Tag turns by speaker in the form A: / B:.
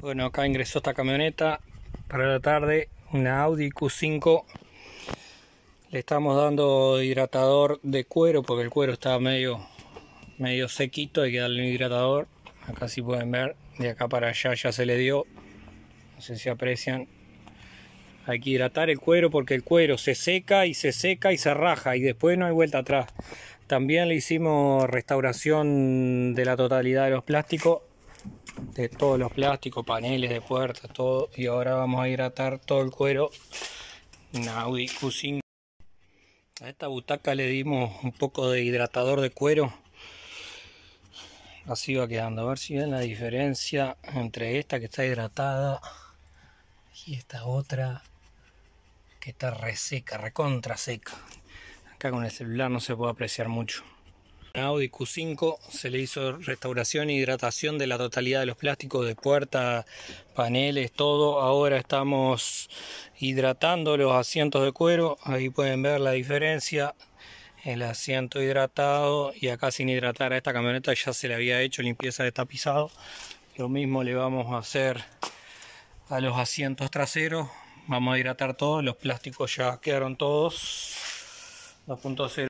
A: Bueno, acá ingresó esta camioneta para la tarde, una Audi Q5. Le estamos dando hidratador de cuero porque el cuero está medio, medio sequito, hay que darle un hidratador. Acá si pueden ver, de acá para allá ya se le dio. No sé si aprecian. Hay que hidratar el cuero porque el cuero se seca y se seca y se raja y después no hay vuelta atrás. También le hicimos restauración de la totalidad de los plásticos de todos los plásticos, paneles de puertas, todo. Y ahora vamos a hidratar todo el cuero Naudi q A esta butaca le dimos un poco de hidratador de cuero. Así va quedando. A ver si ven la diferencia entre esta que está hidratada
B: y esta otra
A: que está reseca, recontra seca. Acá con el celular no se puede apreciar mucho. Audi Q5 se le hizo restauración e hidratación de la totalidad de los plásticos de puerta, paneles, todo. Ahora estamos hidratando los asientos de cuero. Ahí pueden ver la diferencia. El asiento hidratado y acá sin hidratar a esta camioneta ya se le había hecho limpieza de tapizado. Lo mismo le vamos a hacer a los asientos traseros. Vamos a hidratar todos. Los plásticos ya quedaron todos. 2.0